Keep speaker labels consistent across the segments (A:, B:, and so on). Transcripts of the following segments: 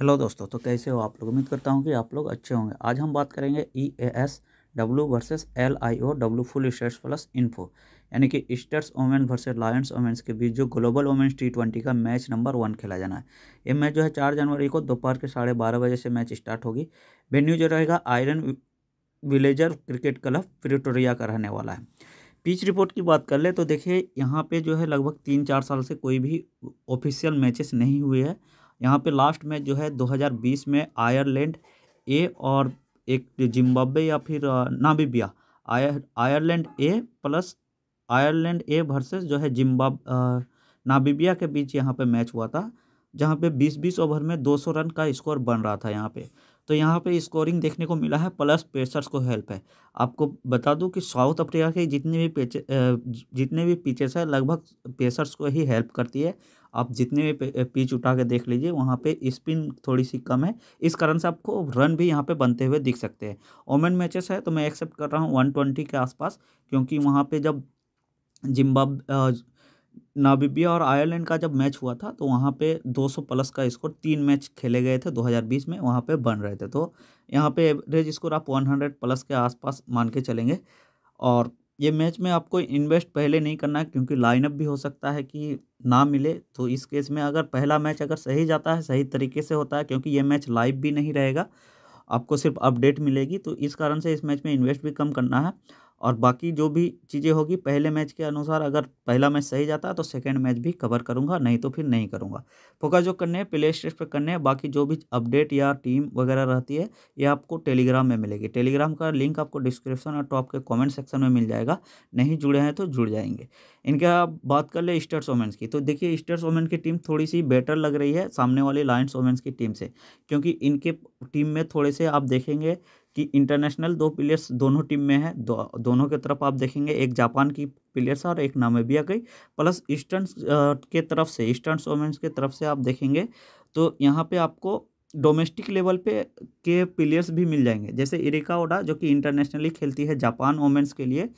A: hello दोस्तों तो कैसे हो आप लोग उम्मीद करता हूँ कि आप लोग अच्छे होंगे आज हम बात करेंगे E A S W versus L I O W full stats plus info यानी कि Easterns women versus Lions women's के बीच जो ग्लोबल वोमेंस टी ट्वेंटी का मैच नंबर वन खेला जाना है ये मैच जो है चार जनवरी को दोपहर के साढ़े बारह बजे से मैच स्टार्ट होगी वेन्यू जो रहेगा Irene Villager cricket club Pretoria का रहने वाला है पिच रिपोर्ट की बात कर ले तो देखिए यहाँ पे जो है लगभग तीन चार साल से कोई भी ऑफिशियल मैचेस नहीं हुए हैं यहाँ पे लास्ट मैच जो है 2020 में आयरलैंड ए और एक जिम्बाब्वे या फिर Namibia Ireland A plus Ireland A versus जो है जिम्बाब नाबिबिया के बीच यहाँ पे मैच हुआ था जहाँ पे 20-20 ओवर में 200 रन का स्कोर बन रहा था यहाँ पे तो यहाँ पे स्कोरिंग देखने को मिला है प्लस पेसर्स को हेल्प है आपको बता दूँ कि साउथ अफ्रीका के जितने भी पेचे जितने भी पिचेस हैं लगभग पेसर्स को ही हेल्प करती है आप जितने पिच उठा के देख लीजिए वहाँ पे स्पिन थोड़ी सी कम है इस कारण से आपको रन भी यहाँ पे बनते हुए दिख सकते हैं ओमेन मैचेस है तो मैं एक्सेप्ट कर रहा हूँ वन ट्वेंटी के आसपास क्योंकि वहाँ पे जब जिम्बाब नाबिबिया और आयरलैंड का जब मैच हुआ था तो वहाँ पे 200 प्लस का स्कोर तीन मैच खेले गए थे 2020 में वहाँ पे बन रहे थे तो यहाँ पे एवरेज स्कोर आप 100 प्लस के आसपास मान के चलेंगे और ये मैच में आपको इन्वेस्ट पहले नहीं करना है क्योंकि लाइनअप भी हो सकता है कि ना मिले तो इस केस में अगर पहला मैच अगर सही जाता है सही तरीके से होता है क्योंकि ये मैच लाइव भी नहीं रहेगा आपको सिर्फ अपडेट मिलेगी तो इस कारण से इस मैच में इन्वेस्ट भी कम करना है और बाकी जो भी चीज़ें होगी पहले मैच के अनुसार अगर पहला मैच सही जाता है तो सेकेंड मैच भी कवर करूँगा नहीं तो फिर नहीं करूँगा फोकस जो करने हैं प्ले स्टेट पर करने हैं बाकी जो भी अपडेट या टीम वगैरह रहती है ये आपको टेलीग्राम में मिलेगी टेलीग्राम का लिंक आपको डिस्क्रिप्शन और टॉप के कॉमेंट सेक्शन में मिल जाएगा नहीं जुड़े हैं तो जुड़ जाएंगे इनके आप बात कर ले स्टर्स वोमेंस की तो देखिए स्टर्स वोमेंस की टीम थोड़ी सी बेटर लग रही है सामने वाली लाइन्स वोमेंस की टीम से क्योंकि इनके टीम में थोड़े से आप देखेंगे कि इंटरनेशनल दो प्लेयर्स दोनों टीम में है दो, दोनों के तरफ आप देखेंगे एक जापान की प्लेयर्स और एक नामेबिया की प्लस ईस्टर्न के तरफ से ईस्टर्न वोमेंस के तरफ से आप देखेंगे तो यहाँ पे आपको डोमेस्टिक लेवल पे के प्लेयर्स भी मिल जाएंगे जैसे इरिका ओडा जो कि इंटरनेशनली खेलती है जापान वोमेंस के लिए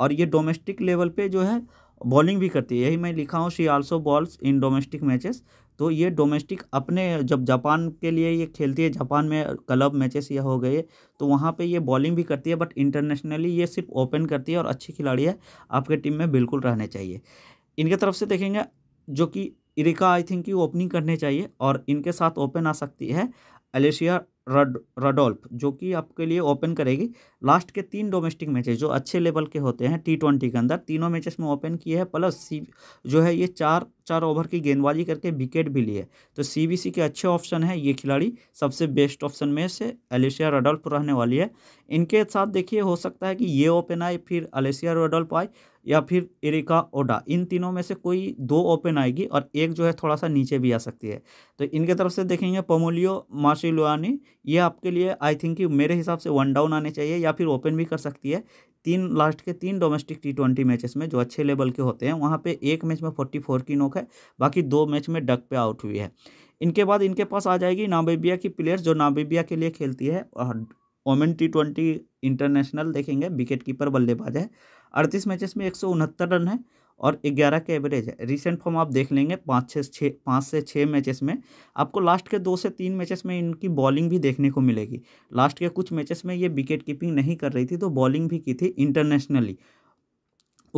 A: और ये डोमेस्टिक लेवल पे जो है बॉलिंग भी करती है यही मैं लिखा हूँ she also bowls in domestic matches तो ये डोमेस्टिक अपने जब जापान के लिए ये खेलती है जापान में क्लब मैचेस ये हो गए तो वहाँ पे ये बॉलिंग भी करती है बट इंटरनेशनली ये सिर्फ ओपन करती है और अच्छी खिलाड़ी है आपके टीम में बिल्कुल रहने चाहिए इनके तरफ से देखेंगे जो कि इरिका आई थिंक की ओपनिंग करने चाहिए और इनके साथ ओपन आ सकती है एलेशिया रड रडोल्फ जो कि आपके लिए ओपन करेगी लास्ट के तीन डोमेस्टिक मैचेस जो अच्छे लेवल के होते हैं टी ट्वेंटी के अंदर तीनों मैचेस में ओपन किए हैं प्लस जो है ये चार चार ओवर की गेंदबाजी करके विकेट भी लिए तो सीबीसी के अच्छे ऑप्शन है ये खिलाड़ी सबसे बेस्ट ऑप्शन में से एलेशिया रडल्फ रहने वाली है इनके साथ देखिए हो सकता है कि ये ओपन आए फिर अलेशिया रडल्फ आए या फिर इरिका ओडा इन तीनों में से कोई दो ओपन आएगी और एक जो है थोड़ा सा नीचे भी आ सकती है तो इनके तरफ से देखेंगे पोमोलियो मार्शिलोआनी ये आपके लिए आई थिंक कि मेरे हिसाब से वन डाउन आने चाहिए या फिर ओपन भी कर सकती है तीन लास्ट के तीन डोमेस्टिक टी ट्वेंटी मैचेस में जो अच्छे लेवल के होते हैं वहाँ पे एक मैच में फोर्टी फोर की नोक है बाकी दो मैच में डक पे आउट हुई है इनके बाद इनके पास आ जाएगी नाबेबिया की प्लेयर्स जो नाबेबिया के लिए खेलती है और ओमेन टी ट्वेंटी इंटरनेशनल देखेंगे विकेट कीपर बल्लेबाज है अड़तीस मैचेस में एक रन है और ग्यारह के एवरेज है रिसेंट फॉर्म आप देख लेंगे पाँच छः छः पाँच से छः मैचेस में आपको लास्ट के दो से तीन मैचेस में इनकी बॉलिंग भी देखने को मिलेगी लास्ट के कुछ मैचेस में ये विकेट कीपिंग नहीं कर रही थी तो बॉलिंग भी की थी इंटरनेशनली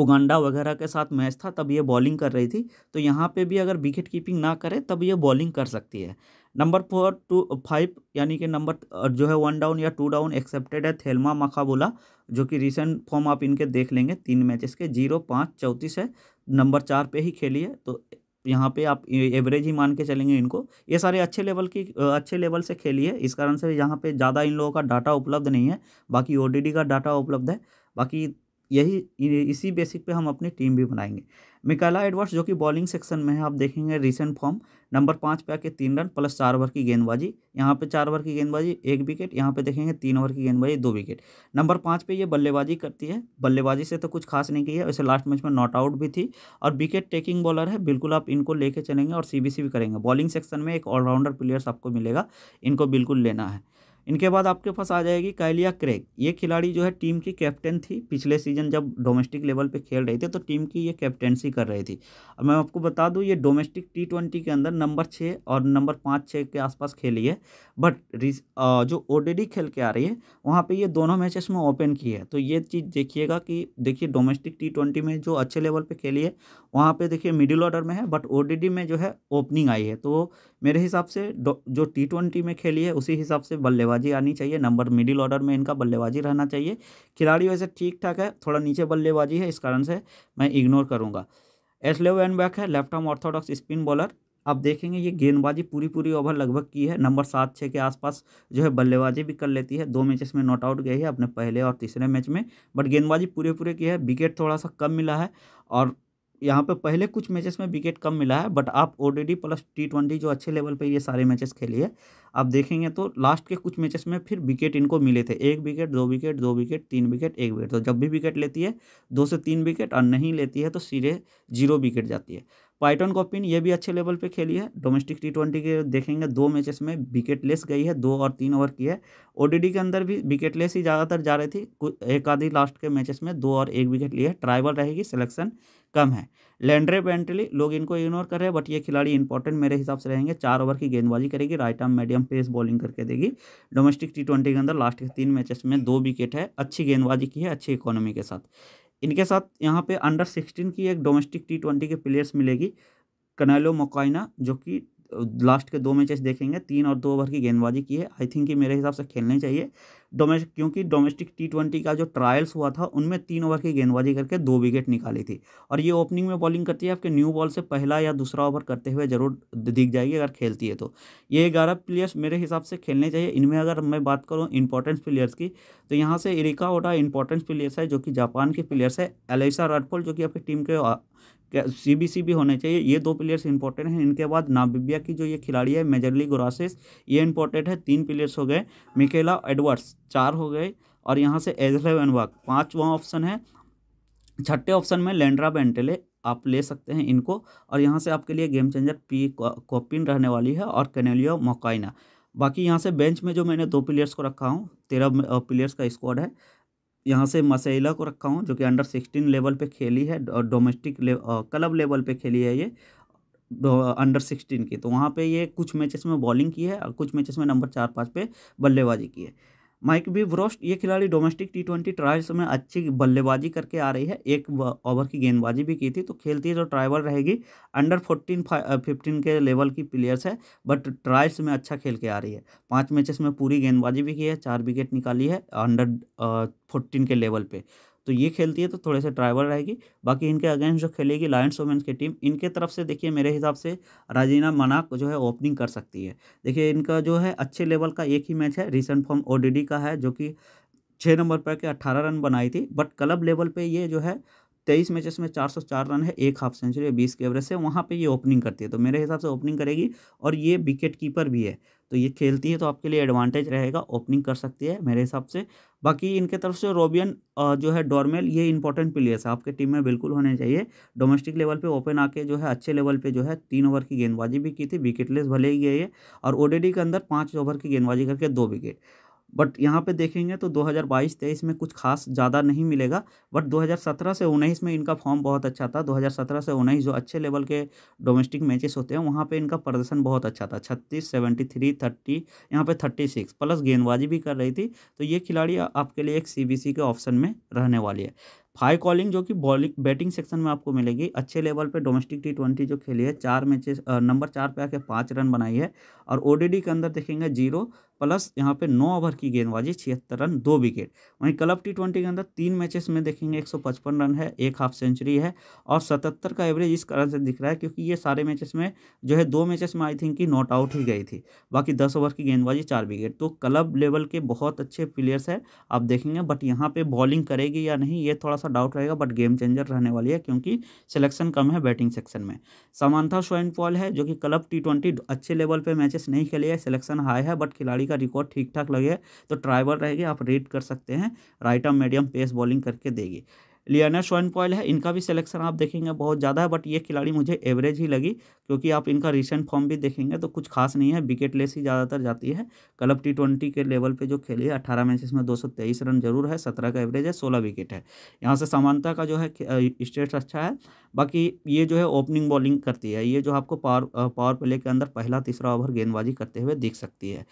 A: उगांडा वगैरह के साथ मैच था तब ये बॉलिंग कर रही थी तो यहाँ पर भी अगर विकेट कीपिंग ना करे तब ये बॉलिंग कर सकती है नंबर फोर टू फाइव यानी कि नंबर जो है वन डाउन या टू डाउन एक्सेप्टेड है थेलमा मखाबोला जो कि रिसेंट फॉर्म आप इनके देख लेंगे तीन मैचेस के जीरो पाँच चौंतीस है नंबर चार पे ही खेली है तो यहाँ पे आप एवरेज ही मान के चलेंगे इनको ये सारे अच्छे लेवल की अच्छे लेवल से खेली है इस कारण से यहाँ पर ज़्यादा इन लोगों का डाटा उपलब्ध नहीं है बाकी ओ का डाटा उपलब्ध है बाकी यही इसी बेसिक पर हम अपनी टीम भी बनाएंगे मिकाला एडवर्ड्स जो कि बॉलिंग सेक्शन में है आप देखेंगे रिसेंट फॉर्म नंबर पाँच पे आके तीन रन प्लस चार ओवर की गेंदबाजी यहाँ पे चार ओवर की गेंदबाजी एक विकेट यहाँ पे देखेंगे तीन ओवर की गेंदबाजी दो विकेट नंबर पाँच पे ये बल्लेबाजी करती है बल्लेबाजी से तो कुछ खास नहीं की है वैसे लास्ट मैच में नॉट आउट भी थी और विकेट टेकिंग बॉलर है बिल्कुल आप इनको लेके चलेंगे और सी भी करेंगे बॉलिंग सेक्शन में एक ऑलराउंडर प्लेयर्स आपको मिलेगा इनको बिल्कुल लेना है इनके बाद आपके पास आ जाएगी कायलिया क्रेग ये खिलाड़ी जो है टीम की कैप्टन थी पिछले सीजन जब डोमेस्टिक लेवल पे खेल रही थे तो टीम की ये कैप्टेंसी कर रही थी अब मैं आपको बता दूं ये डोमेस्टिक टी ट्वेंटी के अंदर नंबर छः और नंबर पाँच छः के आसपास खेली है बट जो ओ खेल के आ रही है वहाँ पर ये दोनों मैचेस में ओपन की है तो ये चीज़ देखिएगा कि देखिए डोमेस्टिक टी ट्वेंटी में जो अच्छे लेवल पर खेली है वहाँ पर देखिए मिडिल ऑर्डर में है बट ओ में जो है ओपनिंग आई है तो मेरे हिसाब से जो टी ट्वेंटी में खेली है उसी हिसाब से बल्लेबाज बल्लेबाजी आनी चाहिए नंबर मिडिल ऑर्डर में इनका बल्लेबाजी रहना चाहिए खिलाड़ी वैसे ठीक ठाक है थोड़ा नीचे बल्लेबाजी है इस कारण से मैं इग्नोर करूँगा एसले एंड बैक है left arm orthodox spin bowler आप देखेंगे ये गेंदबाजी पूरी पूरी ओवर लगभग की है नंबर सात छः के आसपास जो है बल्लेबाजी भी कर लेती है दो मैचेस में नॉट आउट गई है अपने पहले और तीसरे मैच में बट गेंदबाजी पूरे पूरे की है विकेट थोड़ा सा कम मिला है और यहाँ पे पहले कुछ मैचेस में विकेट कम मिला है बट आप ऑलरेडी प्लस टी ट्वेंटी जो अच्छे लेवल पर ये सारे मैचेस खेली है आप देखेंगे तो लास्ट के कुछ मैचेस में फिर विकेट इनको मिले थे एक विकेट दो विकेट दो विकेट तीन विकेट एक विकेट तो जब भी विकेट लेती है दो से तीन विकेट और नहीं लेती है तो सीधे जीरो विकेट जाती है पाइटन कॉपिन ये भी अच्छे लेवल पे खेली है डोमेस्टिक टी ट्वेंटी के देखेंगे दो मैचेस में विकेट लेस गई है दो और तीन ओवर की है ओडीडी के अंदर भी विकेट लेस ही ज़्यादातर जा रही थी एक आधी लास्ट के मैचेस में दो और एक विकेट लिए है ट्राइवल रहेगी सिलेक्शन कम है लैंड्रे बेंटली लोग इनको इग्नोर कर रहे हैं बट ये खिलाड़ी इंपॉर्टेंट मेरे हिसाब से रहेंगे चार ओवर की गेंदबाजी करेगी right arm medium pace bowling करके देगी डोमेस्टिक टी ट्वेंटी के अंदर लास्ट के तीन मैचेस में दो विकेट है अच्छी गेंदबाजी की है अच्छी इकोनॉमी के साथ इनके साथ यहाँ पे अंडर सिक्सटीन की एक डोमेस्टिक टी ट्वेंटी के प्लेयर्स मिलेगी कनेलो मोकाइना जो कि लास्ट uh, के दो मैचेस देखेंगे तीन और दो ओवर की गेंदबाजी की है आई थिंक कि मेरे हिसाब से खेलनी चाहिए डोमेस्ट क्योंकि डोमेस्टिक टी ट्वेंटी का जो ट्रायल्स हुआ था उनमें तीन ओवर की गेंदबाजी करके दो विकेट निकाली थी और ये ओपनिंग में बॉलिंग करती है आपके न्यू बॉल से पहला या दूसरा ओवर करते हुए जरूर दिख जाएगी अगर खेलती है तो ये ग्यारह प्लेयर्स मेरे हिसाब से खेलने चाहिए इनमें अगर मैं बात करूँ इंपॉर्टेंस प्लेयर्स की तो यहाँ से इरिका ओडा इंपॉर्टेंस प्लेयर्स है जो कि जापान के प्लेयर्स है एलिसा राटफोल जो कि आपकी टीम के सी बी सी भी होने चाहिए ये दो प्लेयर्स इंपॉर्टेंट हैं इनके बाद नाबिबिया की जो ये खिलाड़ी है मेजरली गोरासेस ये इंपॉर्टेंट है तीन प्लेयर्स हो गए मिकेला एडवर्ड्स चार हो गए और यहाँ से एजलेव एंड वाक पाँचवा ऑप्शन है छठे ऑप्शन में लेंड्रा बेंटेले आप ले सकते हैं इनको और यहाँ से आपके लिए गेम चेंजर पी कॉपिन रहने वाली है और कैनेलियो मोकाइना बाकी यहाँ से बेंच में जो मैंने दो प्लेयर्स को रखा हूँ तेरह प्लेयर्स का स्क्वाड है यहाँ से मसेला को रखा हूँ जो कि अंडर सिक्सटीन लेवल पे खेली है और डोमेस्टिक ले, क्लब लेवल पे खेली है ये अंडर सिक्सटीन की तो वहाँ पे ये कुछ मैचेस में बॉलिंग की है और कुछ मैचेस में नंबर चार पाँच पे बल्लेबाजी की है माइक बी ब्रोस्ट ये खिलाड़ी डोमेस्टिक टी ट्वेंटी ट्रायल्स में अच्छी बल्लेबाजी करके आ रही है एक ओवर की गेंदबाजी भी की थी तो खेलती है जो ट्राइवल रहेगी अंडर फोर्टीन फिफ्टीन के लेवल की प्लेयर्स है बट ट्रायल्स में अच्छा खेल के आ रही है पाँच मैचेस में पूरी गेंदबाजी भी की है चार विकेट निकाली है अंडर फोर्टीन uh, के लेवल पर तो ये खेलती है तो थोड़े से ट्राइबल रहेगी बाकी इनके अगेंस्ट जो खेलेगी लायंस वोमेंस की टीम इनके तरफ से देखिए मेरे हिसाब से राजीना मनाक जो है ओपनिंग कर सकती है देखिए इनका जो है अच्छे लेवल का एक ही मैच है रिसेंट फॉर्म ओ का है जो कि छः नंबर पर के अट्ठारह रन बनाई थी बट क्लब लेवल पे ये जो है तेईस मैचेस में चार सौ चार रन है एक हाफ सेंचुरी बीस के एवरेज से वहाँ पे ये ओपनिंग करती है तो मेरे हिसाब से ओपनिंग करेगी और ये विकेट कीपर भी है तो ये खेलती है तो आपके लिए एडवांटेज रहेगा ओपनिंग कर सकती है मेरे हिसाब से बाकी इनके तरफ से रोबियन जो है डॉर्मेल ये इंपॉर्टेंट प्लेयर्स है आपके टीम में बिल्कुल होने चाहिए डोमेस्टिक लेवल पे ओपन आके जो है अच्छे लेवल पे जो है तीन ओवर की गेंदबाजी भी की थी विकेटलेस भले ही गए और ओडीडी के अंदर पाँच ओवर की गेंदबाजी करके दो विकेट बट यहाँ पे देखेंगे तो 2022-23 में कुछ खास ज़्यादा नहीं मिलेगा बट 2017 से उन्नीस में इनका फॉर्म बहुत अच्छा था 2017 से उन्नीस जो अच्छे लेवल के डोमेस्टिक मैचेस होते हैं वहाँ पे इनका प्रदर्शन बहुत अच्छा था छत्तीस सेवेंटी थ्री थर्टी यहाँ पर थर्टी सिक्स प्लस गेंदबाजी भी कर रही थी तो ये खिलाड़ी आपके लिए एक सी के ऑप्शन में रहने वाली है फाइव कॉलिंग जो कि बॉलिंग बैटिंग सेक्शन में आपको मिलेगी अच्छे लेवल पे डोमेस्टिक टी ट्वेंटी जो खेली है चार मैचेस नंबर चार पे आके पाँच रन बनाई है और ओडीडी के अंदर देखेंगे जीरो प्लस यहाँ पे नौ ओवर की गेंदबाजी छिहत्तर रन दो विकेट वहीं क्लब टी ट्वेंटी के अंदर तीन मैचेस में देखेंगे एक सौ पचपन रन है एक हाफ सेंचुरी है और सतहत्तर का एवरेज इस कारण से दिख रहा है क्योंकि ये सारे मैचेस में जो है दो मैचेस में आई थिंक कि नॉट आउट ही गई थी बाकी दस ओवर की गेंदबाजी चार विकेट तो क्लब लेवल के बहुत अच्छे प्लेयर्स हैं आप देखेंगे बट यहाँ पर बॉलिंग करेगी या नहीं ये थोड़ा सा डाउट रहेगा बट गेम चेंजर रहने वाली है क्योंकि सिलेक्शन कम है बैटिंग सेक्शन में समानता स्वयं पॉल है जो कि क्लब टी अच्छे लेवल पर मैचेस नहीं खेले है सिलेक्शन हाई है बट खिलाड़ी का रिकॉर्ड ठीक ठाक लगे तो ट्राइबल रहेगी आप रेड कर सकते हैं right arm medium pace bowling करके देगी लियाना शोन पॉयल है इनका भी सिलेक्शन आप देखेंगे बहुत ज़्यादा है बट ये खिलाड़ी मुझे एवरेज ही लगी क्योंकि आप इनका रिसेंट फॉर्म भी देखेंगे तो कुछ खास नहीं है विकेट लेस ही ज़्यादातर जाती है क्लब टी ट्वेंटी के लेवल पर जो खेली है अट्ठारह मैचेस में दो रन जरूर है सत्रह का एवरेज है सोलह विकेट है यहाँ से समानता का जो है स्टेट्स अच्छा है बाकी ये जो है ओपनिंग बॉलिंग करती है ये जो आपको पावर पावर प्ले के अंदर पहला तीसरा ओवर गेंदबाजी करते हुए दिख सकती है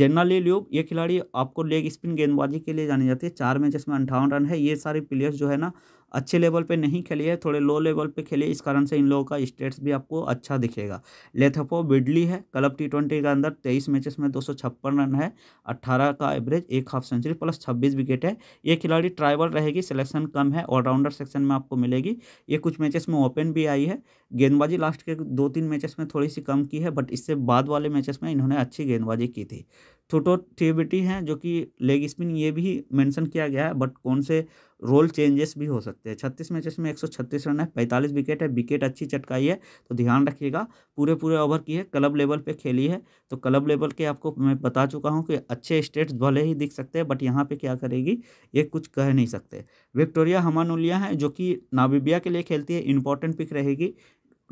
A: जनरली ल्यूब ये खिलाड़ी आपको लेग स्पिन गेंदबाजी के लिए जानी जाती है चार मैचेस में अंठावन रन है ये सारे प्लेयर्स जो है ना अच्छे लेवल पे नहीं खेली है थोड़े लो लेवल पे खेली है इस कारण से इन लोगों का स्टेट्स भी आपको अच्छा दिखेगा लेथपो बिडली है क्लब टी ट्वेंटी के अंदर तेईस मैचेस में दो रन है अट्ठारह का एवरेज एक हाफ सेंचुरी प्लस छब्बीस विकेट है ये खिलाड़ी ट्राइबल रहेगी सिलेक्शन कम है ऑलराउंडर सेक्शन में आपको मिलेगी ये कुछ मैचेस में ओपन भी आई है गेंदबाजी लास्ट के दो तीन मैचेस में थोड़ी सी कम की है बट इससे बाद वाले मैचेस में इन्होंने अच्छी गेंदबाजी की थी थुटो टीबिटी हैं जो कि लेग स्पिन ये भी मेंशन किया गया है बट कौन से रोल चेंजेस भी हो सकते हैं छत्तीस मैचेस में एक सौ छत्तीस रन है पैंतालीस विकेट है विकेट अच्छी चटकाई है तो ध्यान रखिएगा पूरे पूरे ओवर की है क्लब लेवल पे खेली है तो क्लब लेवल के आपको मैं बता चुका हूँ कि अच्छे स्टेट्स भले ही दिख सकते हैं बट यहाँ पर क्या करेगी ये कुछ कह नहीं सकते विक्टोरिया हमानुलिया है जो कि नाबिबिया के लिए खेलती है इंपॉर्टेंट पिक रहेगी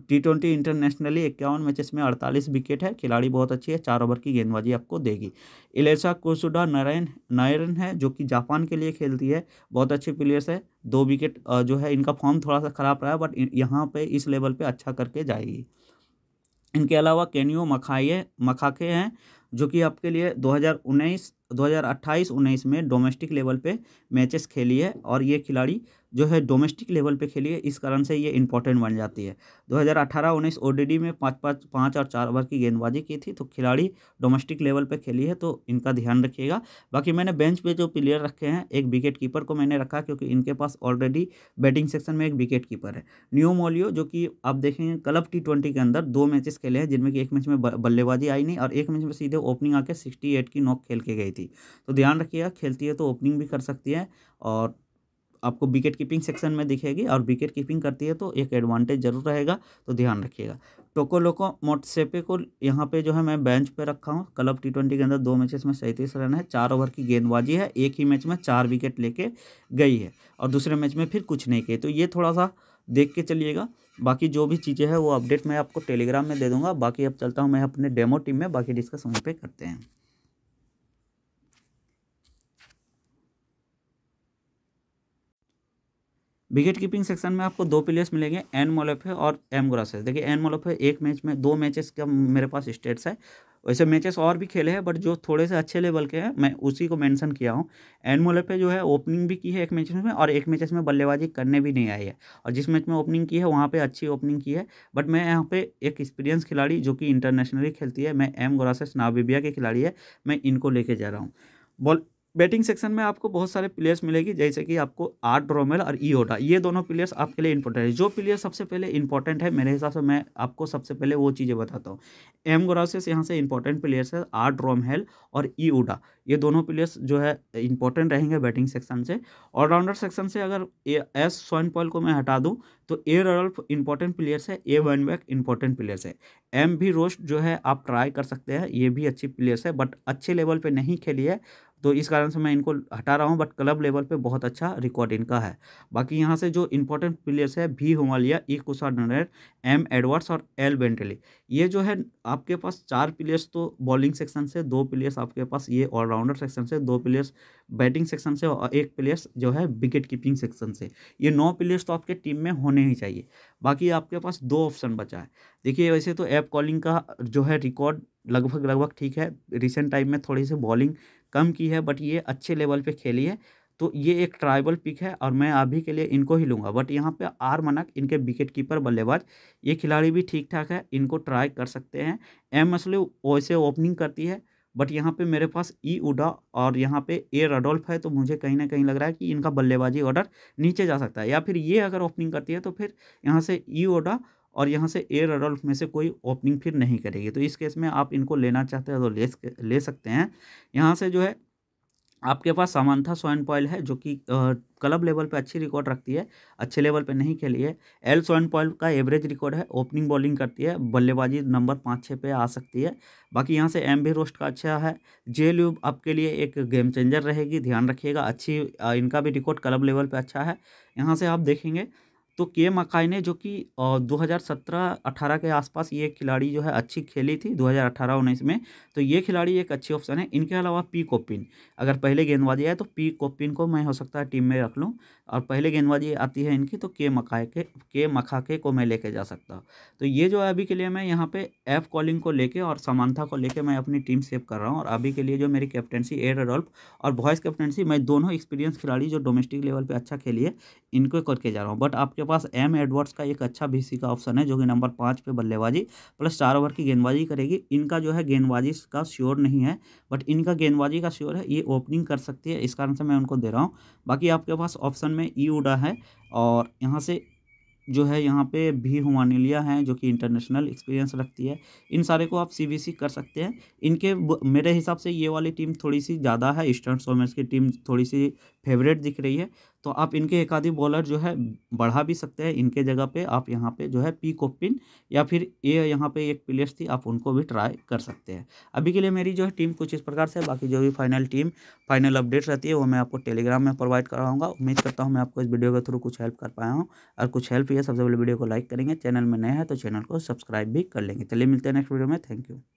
A: टी ट्वेंटी इंटरनेशनली इक्यावन मैचेस में अड़तालीस विकेट है खिलाड़ी बहुत अच्छी है चार ओवर की गेंदबाजी आपको देगी इलेसा कोसुडा नारायण नायरन है जो कि जापान के लिए खेलती है बहुत अच्छे प्लेयर्स है दो विकेट जो है इनका फॉर्म थोड़ा सा खराब रहा है बट यहाँ पे इस लेवल पे अच्छा करके जाएगी इनके अलावा केनियो मखाइए मखाके हैं जो कि आपके लिए 2019 2028-19 में डोमेस्टिक लेवल पे मैचेस खेली है और ये खिलाड़ी जो है डोमेस्टिक लेवल पे खेली है इस कारण से ये इंपॉर्टेंट बन जाती है 2018-19 ओडीडी में पाँच पाँच पाँच और चार ओवर की गेंदबाजी की थी तो खिलाड़ी डोमेस्टिक लेवल पे खेली है तो इनका ध्यान रखिएगा बाकी मैंने बेंच पे जो प्लेयर रखे हैं एक विकेट कीपर को मैंने रखा क्योंकि इनके पास ऑलरेडी बैटिंग सेक्शन में एक विकेट कीपर है न्यू मोलियो जो कि आप देखेंगे क्लब टी के अंदर दो मैचेस खेले हैं जिनमें कि एक मैच में बल्लेबाजी आई नहीं और एक मैच में सीधे ओपनिंग आके सिक्सटी की नॉक खेल के गई थी तो ध्यान रखिएगा खेलती है तो ओपनिंग भी कर सकती है और आपको विकेट कीपिंग सेक्शन में दिखेगी और विकेट कीपिंग करती है तो एक एडवांटेज जरूर रहेगा तो ध्यान रखिएगा टोको लोको मोटसेपे को यहाँ पे जो है मैं बेंच पे रखा हूँ क्लब टी ट्वेंटी के अंदर दो मैचेस में सैंतीस रन है चार ओवर की गेंदबाजी है एक ही मैच में चार विकेट लेके गई है और दूसरे मैच में फिर कुछ नहीं किए तो ये थोड़ा सा देख के चलिएगा बाकी जो भी चीज़ें हैं वो अपडेट मैं आपको टेलीग्राम में दे दूंगा बाकी अब चलता हूँ मैं अपने डेमो टीम में बाकी डिस्कस वहीं पर करते हैं विकेट कीपिंग सेक्शन में आपको दो प्लेयर्स मिलेंगे एन मोलफे और एम ग्रोसेस देखिए एन मोलोफे एक मैच में दो मैचेस का मेरे पास स्टेट्स है वैसे मैचेस और भी खेले हैं बट जो थोड़े से अच्छे लेवल के हैं मैं उसी को मेंशन किया हूँ एन मोलफे जो है ओपनिंग भी की है एक मैच में और एक मैचेस में बल्लेबाजी करने भी नहीं आई है और जिस मैच में ओपनिंग की है वहाँ पर अच्छी ओपनिंग की है बट मैं यहाँ पर एक एक्सपीरियंस खिलाड़ी जो कि इंटरनेशनली खेलती है मैं एम ग्रासेस नाबिबिया के खिलाड़ी है मैं इनको लेके जा रहा हूँ बॉल बैटिंग सेक्शन में आपको बहुत सारे प्लेयर्स मिलेगी जैसे कि आपको आर्ट ड्रोमेल और ई ओडा ये दोनों प्लेयर्स आपके लिए इंपॉर्टेंट है जो प्लेयर सबसे पहले इंपॉर्टेंट है मेरे हिसाब से मैं आपको सबसे पहले वो चीज़ें बताता हूँ एम ग्रासेस यहाँ से इंपॉर्टेंट प्लेयर्स है आर्ट ड्रोमहेल और ई ओडा ये दोनों प्लेयर्स जो है इंपॉर्टेंट रहेंगे बैटिंग सेक्शन से ऑलराउंडर सेक्शन से अगर एस सोइन पॉल को मैं हटा दूँ तो ए रडल्फ इंपॉर्टेंट प्लेयर्स है ए वन बैक इंपॉर्टेंट प्लेयर्स है एम भी रोस्ट जो है आप ट्राई कर सकते हैं ये भी अच्छी प्लेयर्स है बट अच्छे लेवल पर नहीं खेली है तो इस कारण से मैं इनको हटा रहा हूँ बट क्लब लेवल पे बहुत अच्छा रिकॉर्ड इनका है बाकी यहाँ से जो इंपॉर्टेंट प्लेयर्स है भी हुमालिया ई कुशा डनर एम एडवर्ड्स और एल बेंटली ये जो है आपके पास चार प्लेयर्स तो बॉलिंग सेक्शन से दो प्लेयर्स आपके पास ये ऑलराउंडर सेक्शन से दो प्लेयर्स बैटिंग सेक्शन से और एक प्लेयर्स जो है विकेट कीपिंग सेक्शन से ये नौ प्लेयर्स तो आपके टीम में होने ही चाहिए बाकी आपके पास दो ऑप्शन बचा है देखिए वैसे तो ऐप कॉलिंग का जो है रिकॉर्ड लगभग लगभग ठीक है रिसेंट टाइम में थोड़ी सी बॉलिंग कम की है बट ये अच्छे लेवल पे खेली है तो ये एक ट्राइबल पिक है और मैं अभी के लिए इनको ही लूँगा बट यहाँ पे आर मनक इनके विकेट कीपर बल्लेबाज ये खिलाड़ी भी ठीक ठाक है इनको ट्राई कर सकते हैं एम असली वैसे ओपनिंग करती है बट यहाँ पे मेरे पास ई e उडा और यहाँ पे ए रडोल्फ है तो मुझे कहीं ना कहीं लग रहा है कि इनका बल्लेबाजी ऑर्डर नीचे जा सकता है या फिर ये अगर ओपनिंग करती है तो फिर यहाँ से ई e उडा और यहाँ से एयर अडल्फ में से कोई ओपनिंग फिर नहीं करेगी तो इस केस में आप इनको लेना चाहते हैं तो ले ले सकते हैं यहाँ से जो है आपके पास सामान्था सोयन पॉइल है जो कि क्लब लेवल पे अच्छी रिकॉर्ड रखती है अच्छे लेवल पे नहीं खेली है एल सोयन पॉइल का एवरेज रिकॉर्ड है ओपनिंग बॉलिंग करती है बल्लेबाजी नंबर पाँच छः पे आ सकती है बाकी यहाँ से एम भी रोस्ट का अच्छा है जे ल्यूब आपके लिए एक गेम चेंजर रहेगी ध्यान रखिएगा अच्छी इनका भी रिकॉर्ड क्लब लेवल पर अच्छा है यहाँ से आप देखेंगे तो के मकाई ने जो कि 2017-18 के आसपास ये खिलाड़ी जो है अच्छी खेली थी 2018-19 में तो ये खिलाड़ी एक अच्छी ऑप्शन है इनके अलावा पी कोपिन अगर पहले गेंदबाजी आए तो पी कोपिन को मैं हो सकता है टीम में रख लूँ और पहले गेंदबाजी आती है इनकी तो के मकाए के के मखाके को मैं लेके जा सकता हूँ तो ये जो है अभी के लिए मैं यहाँ पर एफ कॉलिंग को लेकर और समानता को लेकर मैं अपनी टीम सेव कर रहा हूँ और अभी के लिए जो मेरी कैप्टनसी एयर रोल्फ और वॉइस कैप्टनसी मैं दोनों एक्सपीरियंस खिलाड़ी जो डोमेस्टिक लेवल पर अच्छा खेली है इनको करके जा रहा हूँ बट आपके पास एम एडवर्ड्स का एक अच्छा बीसी का ऑप्शन है जो कि नंबर पाँच पे बल्लेबाजी प्लस चार ओवर की गेंदबाजी करेगी इनका जो है गेंदबाजी का श्योर नहीं है बट इनका गेंदबाजी का श्योर है ये ओपनिंग कर सकती है इस कारण से मैं उनको दे रहा हूँ बाकी आपके पास ऑप्शन में ई e उडा है और यहाँ से जो है यहाँ पे भी हुमानिलिया हैं जो कि इंटरनेशनल एक्सपीरियंस रखती है इन सारे को आप सीबीसी कर सकते हैं इनके मेरे हिसाब से ये वाली टीम थोड़ी सी ज़्यादा है ईस्टर्न सोमर्स की टीम थोड़ी सी फेवरेट दिख रही है तो आप इनके एक आधी बॉलर जो है बढ़ा भी सकते हैं इनके जगह पे आप यहाँ पे जो है पी को पिन या फिर ये यहाँ पे एक प्लेयर्स थी आप उनको भी ट्राई कर सकते हैं अभी के लिए मेरी जो है टीम कुछ इस प्रकार से बाकी जो भी फाइनल टीम फाइनल अपडेट रहती है वो मैं आपको टेलीग्राम में प्रोवाइड कराऊंगा उम्मीद करता हूँ मैं आपको इस वीडियो के थ्रू कुछ हेल्प कर पाया हूँ और कुछ हेल्प ही है सबसे पहले वीडियो को लाइक करेंगे चैनल में नए हैं तो चैनल को सब्सक्राइब भी कर लेंगे चलिए मिलते हैं नेक्स्ट वीडियो में थैंक यू